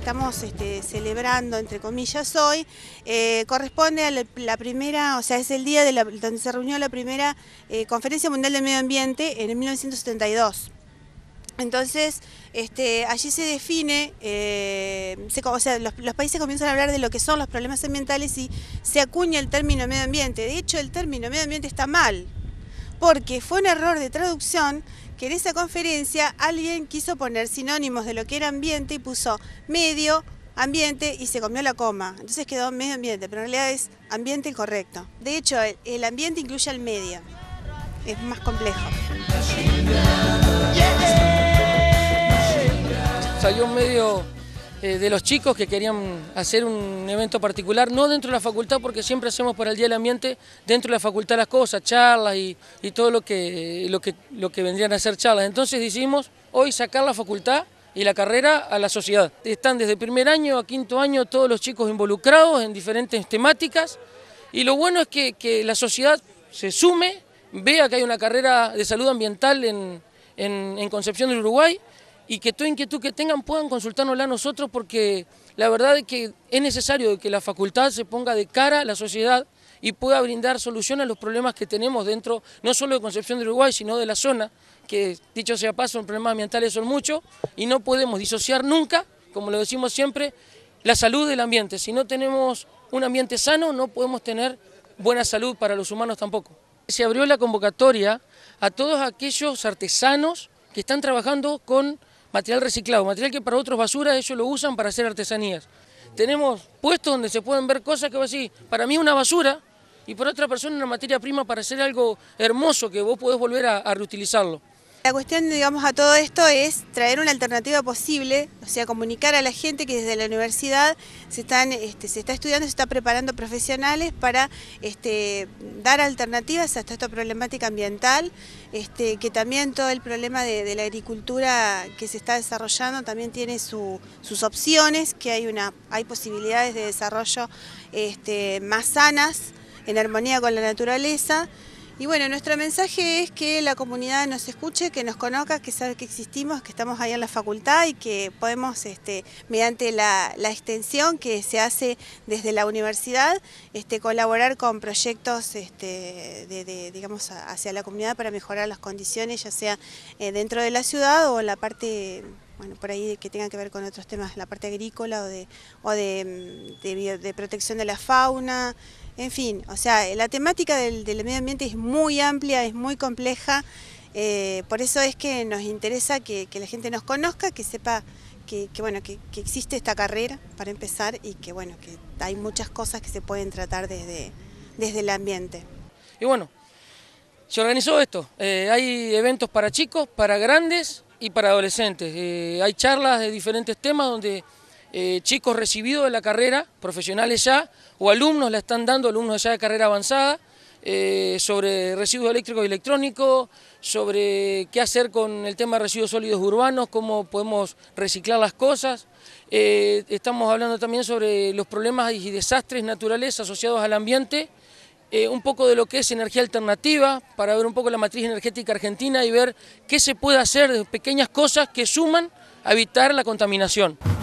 estamos este, celebrando, entre comillas, hoy, eh, corresponde a la, primera, o sea, es el día de donde se reunió la primera eh, Conferencia Mundial del Medio Ambiente en 1972. Entonces, este, allí se define, eh, o sea, los, los, países comienzan a hablar de lo que son los problemas ambientales y se acuña el término medio ambiente. De hecho, el término medio ambiente está mal, porque fue un error de traducción que en esa conferencia alguien quiso poner sinónimos de lo que era ambiente y puso medio, ambiente y se comió la coma. Entonces quedó medio ambiente, pero en realidad es ambiente incorrecto. De hecho, el ambiente incluye al medio. Es más complejo. Salió medio eh, de los chicos que querían hacer un evento particular, no dentro de la facultad, porque siempre hacemos para el Día del Ambiente dentro de la facultad las cosas, charlas y, todo lo que, lo, que, lo que vendrían a ser charlas. Entonces decidimos hoy sacar la facultad y la carrera a la sociedad. Están desde primer año a quinto año todos los chicos involucrados en diferentes temáticas y lo bueno es que, la sociedad se sume, vea que hay una carrera de salud ambiental en Concepción del Uruguay y que toda inquietud que tengan puedan consultárnosla a nosotros porque la verdad es que es necesario que la facultad se ponga de cara a la sociedad y pueda brindar solución a los problemas que tenemos dentro, no solo de Concepción de Uruguay, sino de la zona, que dicho sea paso, los problemas ambientales son muchos y no podemos disociar nunca, como lo decimos siempre, la salud del ambiente. Si no tenemos un ambiente sano, no podemos tener buena salud para los humanos tampoco. Se abrió la convocatoria a todos aquellos artesanos que están trabajando con material reciclado, material que para otros basura ellos lo usan para hacer artesanías. Tenemos puestos donde se pueden ver cosas que vos decís, para mí una basura y para otra persona una materia prima para hacer algo hermoso que vos podés volver a reutilizarlo. La cuestión, digamos, a todo esto es traer una alternativa posible, o sea, comunicar a la gente que desde la universidad se, están, este, se está estudiando, se está preparando profesionales para este, dar alternativas a esta problemática ambiental, este, que también todo el problema de, la agricultura que se está desarrollando también tiene sus opciones, que hay, una, hay posibilidades de desarrollo más sanas, en armonía con la naturaleza, y bueno, nuestro mensaje es que la comunidad nos escuche, que nos conozca, que sabe que existimos, que estamos ahí en la facultad y que podemos, este, mediante la, extensión que se hace desde la universidad, este, colaborar con proyectos este, de, digamos, hacia la comunidad para mejorar las condiciones, ya sea eh, dentro de la ciudad o en la parte bueno, por ahí que tengan que ver con otros temas, la parte agrícola o de, mm, de, protección de la fauna, en fin, o sea, la temática del, medio ambiente es muy amplia, es muy compleja, eh, por eso es que nos interesa que, la gente nos conozca, que sepa que, bueno, que, existe esta carrera para empezar y que bueno, que hay muchas cosas que se pueden tratar desde, desde el ambiente. Y bueno, se organizó esto, eh, hay eventos para chicos, para grandes, y para adolescentes. Eh, hay charlas de diferentes temas donde eh, chicos recibidos de la carrera, profesionales ya, o alumnos la están dando, alumnos ya de carrera avanzada, eh, sobre residuos eléctricos y electrónicos, sobre qué hacer con el tema de residuos sólidos urbanos, cómo podemos reciclar las cosas. estamos hablando también sobre los problemas y desastres naturales asociados al ambiente. Eh, un poco de lo que es energía alternativa, para ver un poco la matriz energética argentina y ver qué se puede hacer de pequeñas cosas que suman a evitar la contaminación.